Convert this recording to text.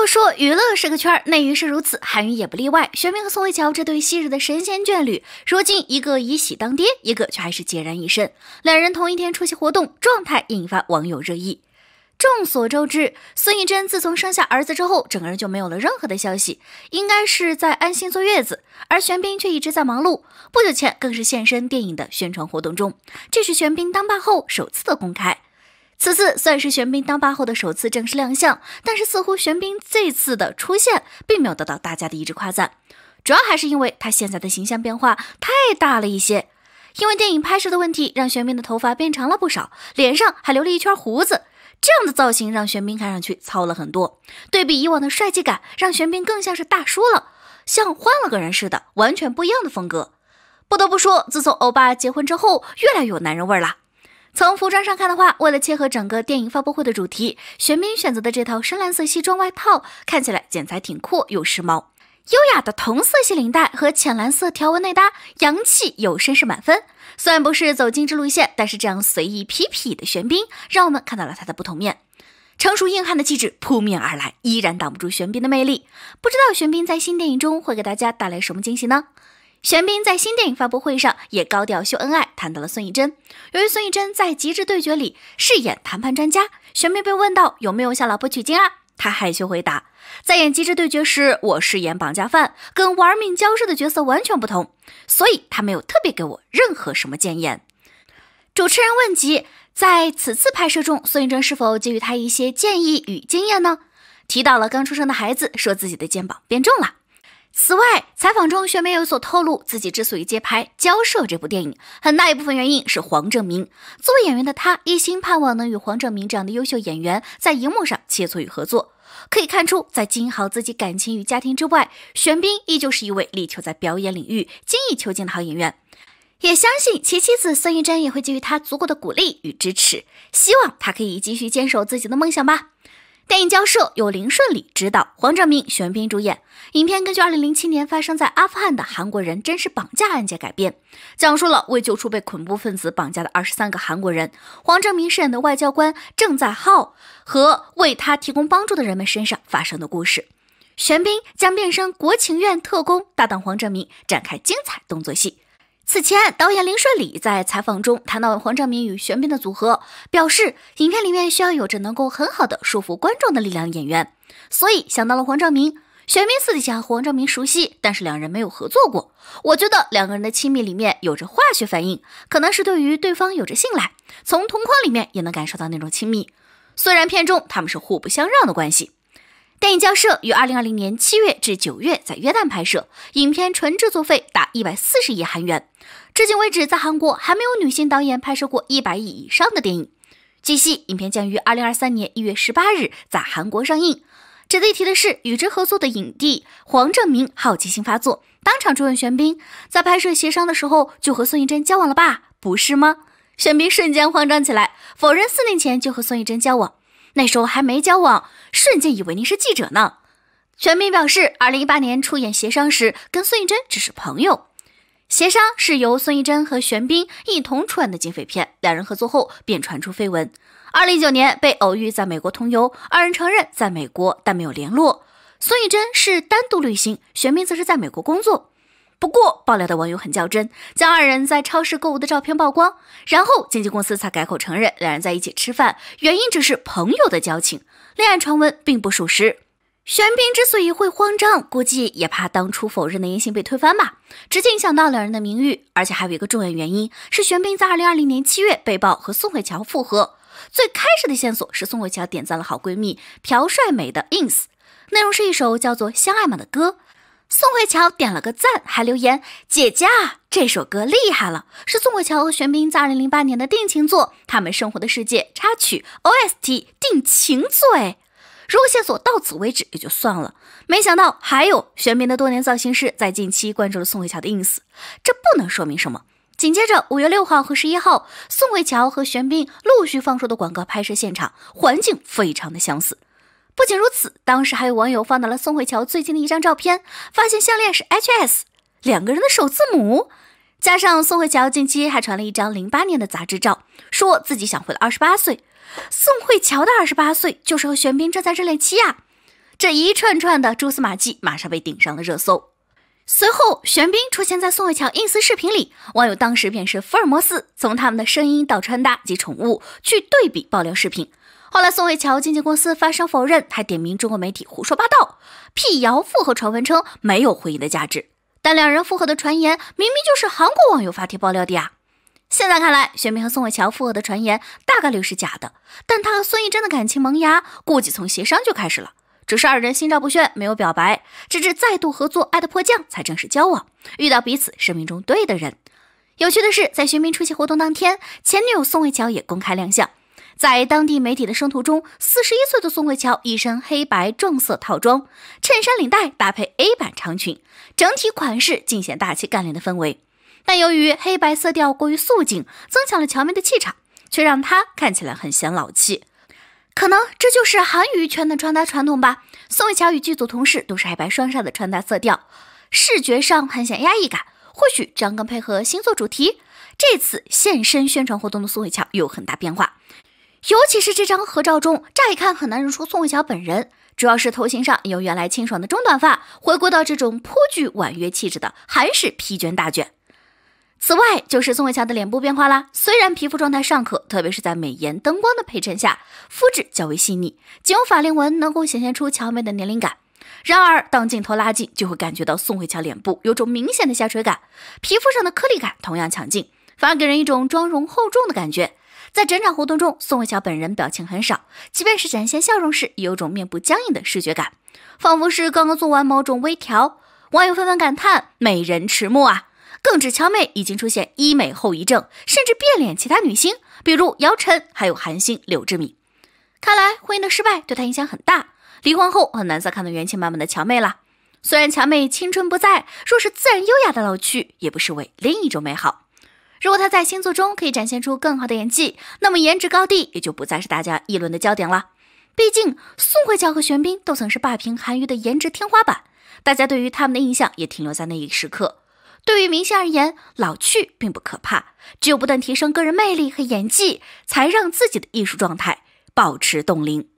要说娱乐是个圈儿，内娱是如此，韩娱也不例外。玄彬和宋慧乔这对昔日的神仙眷侣，如今一个以喜当爹，一个却还是孑然一身。两人同一天出席活动，状态引发网友热议。众所周知，孙艺珍自从生下儿子之后，整个人就没有了任何的消息，应该是在安心坐月子。而玄彬却一直在忙碌，不久前更是现身电影的宣传活动中，这是玄彬当爸后首次的公开。此次算是玄彬当爸后的首次正式亮相，但是似乎玄彬这次的出现并没有得到大家的一致夸赞，主要还是因为他现在的形象变化太大了一些。因为电影拍摄的问题，让玄彬的头发变长了不少，脸上还留了一圈胡子，这样的造型让玄彬看上去糙了很多。对比以往的帅气感，让玄彬更像是大叔了，像换了个人似的，完全不一样的风格。不得不说，自从欧巴结婚之后，越来越有男人味了。从服装上看的话，为了切合整个电影发布会的主题，玄彬选择的这套深蓝色西装外套看起来剪裁挺阔又时髦，优雅的同色系领带和浅蓝色条纹内搭，洋气又绅士满分。虽然不是走精致路线，但是这样随意痞痞的玄彬，让我们看到了他的不同面，成熟硬汉的气质扑面而来，依然挡不住玄彬的魅力。不知道玄彬在新电影中会给大家带来什么惊喜呢？玄彬在新电影发布会上也高调秀恩爱，谈到了孙艺珍。由于孙艺珍在《极致对决》里饰演谈判专家，玄彬被问到有没有向老婆取经啊？他害羞回答：“在演《极致对决》时，我饰演绑架犯，跟玩命交涉的角色完全不同，所以他没有特别给我任何什么建言。”主持人问及在此次拍摄中，孙艺珍是否给予他一些建议与经验呢？提到了刚出生的孩子，说自己的肩膀变重了。此外，采访中玄彬有所透露，自己之所以接拍《交涉》这部电影，很大一部分原因是黄正明。作为演员的他，一心盼望能与黄正明这样的优秀演员在荧幕上切磋与合作。可以看出，在经营好自己感情与家庭之外，玄彬依旧是一位力求在表演领域精益求精的好演员。也相信其妻子孙艺珍也会给予他足够的鼓励与支持。希望他可以继续坚守自己的梦想吧。电影《交涉》由林顺礼执导，黄正明、玄彬主演。影片根据二零零七年发生在阿富汗的韩国人真实绑架案件改编，讲述了为救出被恐怖分子绑架的二十三个韩国人，黄正明饰演的外交官郑在浩和为他提供帮助的人们身上发生的故事。玄彬将变身国情院特工搭档黄正明展开精彩动作戏。此前，导演林顺礼在采访中谈到黄兆明与玄彬的组合，表示影片里面需要有着能够很好的说服观众的力量演员，所以想到了黄兆明。玄彬私底下和黄兆明熟悉，但是两人没有合作过。我觉得两个人的亲密里面有着化学反应，可能是对于对方有着信赖。从同框里面也能感受到那种亲密，虽然片中他们是互不相让的关系。电影教摄于二零二零年七月至九月，在约旦拍摄。影片纯制作费达一百四十亿韩元。至今为止，在韩国还没有女性导演拍摄过一百亿以上的电影。据悉，影片将于二零二三年一月十八日在韩国上映。值得一提的是，与之合作的影帝黄正明好奇心发作，当场追问玄彬，在拍摄协商的时候就和宋艺珍交往了吧？不是吗？玄彬瞬间慌张起来，否认四年前就和宋艺珍交往。那时候还没交往，瞬间以为您是记者呢。玄彬表示，2018年出演《协商》时，跟孙艺珍只是朋友。《协商》是由孙艺珍和玄彬一同出演的警匪片，两人合作后便传出绯闻。2019年被偶遇在美国同游，二人承认在美国，但没有联络。孙艺珍是单独旅行，玄彬则是在美国工作。不过爆料的网友很较真，将二人在超市购物的照片曝光，然后经纪公司才改口承认两人在一起吃饭，原因只是朋友的交情，恋爱传闻并不属实。玄彬之所以会慌张，估计也怕当初否认的言行被推翻吧，直接影响到两人的名誉。而且还有一个重要原因，是玄彬在二零二零年七月被曝和宋慧乔复合。最开始的线索是宋慧乔点赞了好闺蜜朴帅美的 ins，内容是一首叫做《相爱吗》的歌。宋慧乔点了个赞，还留言：“姐姐，这首歌厉害了，是宋慧乔和玄彬在二零零八年的定情作，他们生活的世界插曲 OST 定情罪。”如果线索到此为止也就算了，没想到还有玄彬的多年造型师在近期关注了宋慧乔的 ins，这不能说明什么。紧接着五月六号和十一号，宋慧乔和玄彬陆续放出的广告拍摄现场环境非常的相似。不仅如此，当时还有网友放到了宋慧乔最近的一张照片，发现项链是 H S 两个人的首字母，加上宋慧乔近期还传了一张零八年的杂志照，说自己想回了二十八岁。宋慧乔的二十八岁就是和玄彬正在热恋期呀，这一串串的蛛丝马迹马上被顶上了热搜。随后，玄彬出现在宋慧乔 ins 视频里，网友当时便是福尔摩斯，从他们的声音到穿搭及宠物去对比爆料视频。后来，宋慧乔经纪公司发声否认，还点名中国媒体胡说八道，辟谣复合传闻称没有婚姻的价值。但两人复合的传言，明明就是韩国网友发帖爆料的呀！现在看来，玄彬和宋慧乔复合的传言大概率是假的。但他和孙艺珍的感情萌芽，估计从协商就开始了，只是二人心照不宣，没有表白，直至再度合作《爱的迫降》才正式交往，遇到彼此生命中对的人。有趣的是，在玄彬出席活动当天，前女友宋慧乔也公开亮相。在当地媒体的生图中，四十一岁的宋慧乔一身黑白撞色套装，衬衫领带搭配 A 版长裙，整体款式尽显大气干练的氛围。但由于黑白色调过于素净，增强了乔妹的气场，却让她看起来很显老气。可能这就是韩娱圈的穿搭传统吧。宋慧乔与剧组同事都是黑白双煞的穿搭色调，视觉上很显压抑感。或许这样更配合新作主题。这次现身宣传活动的宋慧乔有很大变化。尤其是这张合照中，乍一看很难认出宋慧乔本人，主要是头型上由原来清爽的中短发，回归到这种颇具婉约气质的韩式披肩大卷。此外，就是宋慧乔的脸部变化啦。虽然皮肤状态尚可，特别是在美颜灯光的陪衬下，肤质较为细腻，仅有法令纹能够显现出乔妹的年龄感。然而，当镜头拉近，就会感觉到宋慧乔脸部有种明显的下垂感，皮肤上的颗粒感同样强劲，反而给人一种妆容厚重的感觉。在整场活动中，宋慧乔本人表情很少，即便是展现笑容时，也有种面部僵硬的视觉感，仿佛是刚刚做完某种微调。网友纷纷感叹：“美人迟暮啊！”更指乔妹已经出现医美后遗症，甚至变脸。其他女星，比如姚晨，还有韩星柳智敏，看来婚姻的失败对她影响很大。离婚后，很难再看到元气满满的乔妹了。虽然乔妹青春不在，若是自然优雅的老去，也不失为另一种美好。如果他在新作中可以展现出更好的演技，那么颜值高低也就不再是大家议论的焦点了。毕竟宋慧乔和玄彬都曾是霸屏韩娱的颜值天花板，大家对于他们的印象也停留在那一时刻。对于明星而言，老去并不可怕，只有不断提升个人魅力和演技，才让自己的艺术状态保持冻龄。